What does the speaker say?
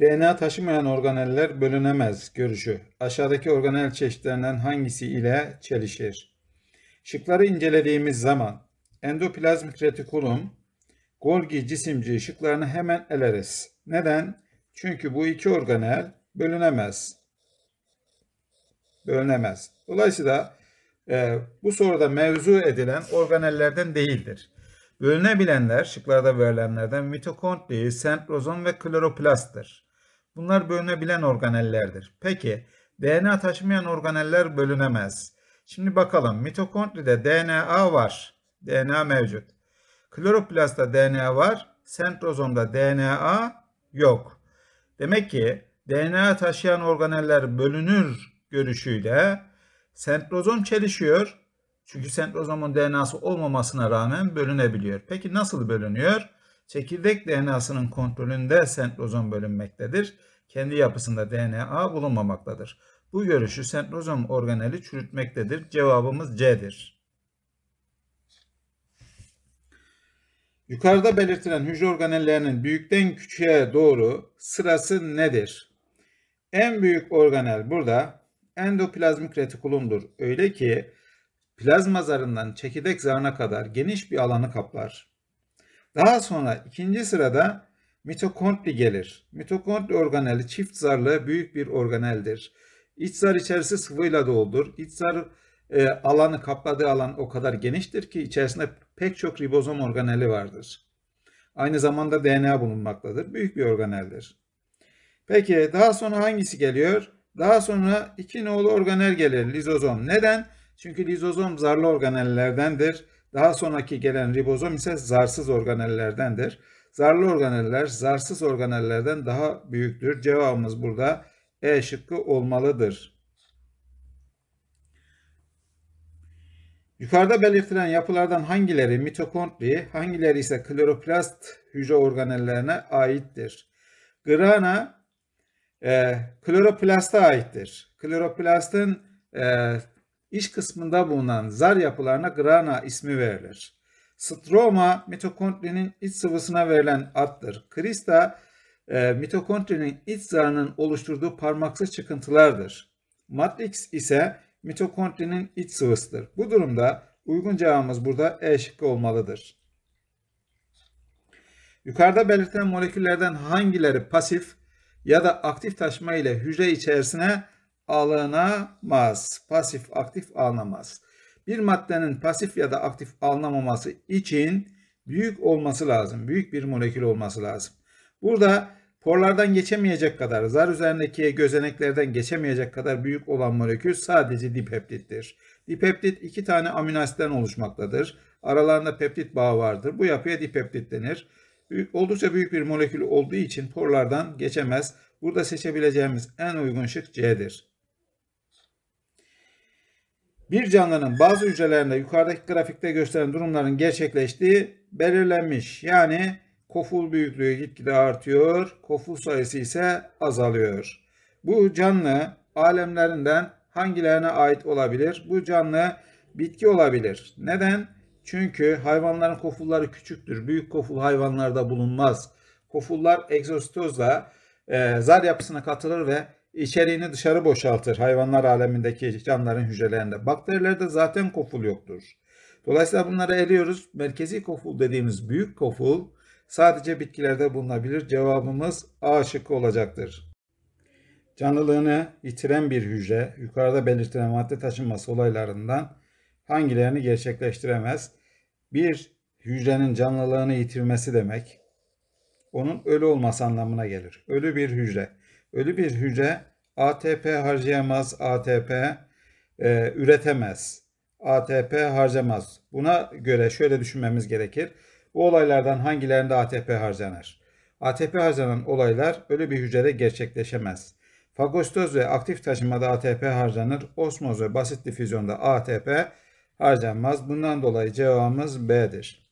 DNA taşımayan organeller bölünemez görüşü aşağıdaki organel çeşitlerinden hangisi ile çelişir? Şıkları incelediğimiz zaman endoplazmik retikulum, Golgi cisimci şıklarını hemen eleriz. Neden? Çünkü bu iki organel bölünemez. Bölünemez. Dolayısıyla e, bu soruda mevzu edilen organellerden değildir. Bölünebilenler şıklarda verilenlerden mitokondri, sentrozom ve kloroplasttır. Bunlar bölünebilen organellerdir. Peki DNA taşımayan organeller bölünemez. Şimdi bakalım mitokondride DNA var. DNA mevcut. Kloroplastta DNA var. Sentrozomda DNA yok. Demek ki DNA taşıyan organeller bölünür görüşüyle sentrozom çelişiyor. Çünkü sentrozomun DNA'sı olmamasına rağmen bölünebiliyor. Peki nasıl bölünüyor? Çekirdek DNA'sının kontrolünde sentrozom bölünmektedir. Kendi yapısında DNA bulunmamaktadır. Bu görüşü sentrozom organeli çürütmektedir. Cevabımız C'dir. Yukarıda belirtilen hücre organellerinin büyükten küçüğe doğru sırası nedir? En büyük organel burada endoplazmik retikulumdur. Öyle ki plazma zarından çekirdek zarına kadar geniş bir alanı kaplar. Daha sonra ikinci sırada mitokondri gelir. Mitokondri organeli çift zarlı büyük bir organeldir. İç zar içerisi sıvıyla doludur. İç zar e, alanı kapladığı alan o kadar geniştir ki içerisinde pek çok ribozom organeli vardır. Aynı zamanda DNA bulunmaktadır. Büyük bir organeldir. Peki daha sonra hangisi geliyor? Daha sonra iki nolu organel gelir. Lizozom. Neden? Çünkü lizozom zarlı organellerdendir daha sonraki gelen ribozom ise zarsız organellerdendir. Zarlı organeller zarsız organellerden daha büyüktür. Cevabımız burada E şıkkı olmalıdır. Yukarıda belirtilen yapılardan hangileri mitokondri, hangileri ise kloroplast hücre organellerine aittir? Grana e, kloroplasta aittir. Kloroplastın e, iç kısmında bulunan zar yapılarına grana ismi verilir. Stroma mitokondrinin iç sıvısına verilen addır. Krista e, mitokondrinin iç zarının oluşturduğu parmaksız çıkıntılardır. Matrix ise mitokondrinin iç sıvısıdır. Bu durumda uygun cevabımız burada E şıkkı olmalıdır. Yukarıda belirtilen moleküllerden hangileri pasif ya da aktif taşma ile hücre içerisine alınamaz. Pasif aktif alınamaz. Bir maddenin pasif ya da aktif alınamaması için büyük olması lazım. Büyük bir molekül olması lazım. Burada porlardan geçemeyecek kadar, zar üzerindeki gözeneklerden geçemeyecek kadar büyük olan molekül sadece dipeptittir. Dipeptit iki tane aminoasitten oluşmaktadır. Aralarında peptit bağı vardır. Bu yapıya dipeptit denir. Büyük, oldukça büyük bir molekül olduğu için porlardan geçemez. Burada seçebileceğimiz en uygun şık C'dir. Bir canlının bazı hücrelerinde yukarıdaki grafikte gösteren durumların gerçekleştiği belirlenmiş. Yani koful büyüklüğü gitgide artıyor, koful sayısı ise azalıyor. Bu canlı alemlerinden hangilerine ait olabilir? Bu canlı bitki olabilir. Neden? Çünkü hayvanların kofulları küçüktür. Büyük koful hayvanlarda bulunmaz. Kofullar egzostozla e, zar yapısına katılır ve içeriğini dışarı boşaltır. Hayvanlar alemindeki canlıların hücrelerinde. Bakterilerde zaten koful yoktur. Dolayısıyla bunları eliyoruz. Merkezi koful dediğimiz büyük koful sadece bitkilerde bulunabilir. Cevabımız A şıkkı olacaktır. Canlılığını yitiren bir hücre yukarıda belirtilen madde taşınması olaylarından hangilerini gerçekleştiremez? Bir hücrenin canlılığını yitirmesi demek onun ölü olması anlamına gelir. Ölü bir hücre. Ölü bir hücre ATP harcayamaz, ATP e, üretemez. ATP harcamaz. Buna göre şöyle düşünmemiz gerekir. Bu olaylardan hangilerinde ATP harcanır? ATP harcanan olaylar ölü bir hücrede gerçekleşemez. Fagostöz ve aktif taşımada ATP harcanır. Osmoz ve basit difüzyonda ATP harcanmaz. Bundan dolayı cevabımız B'dir.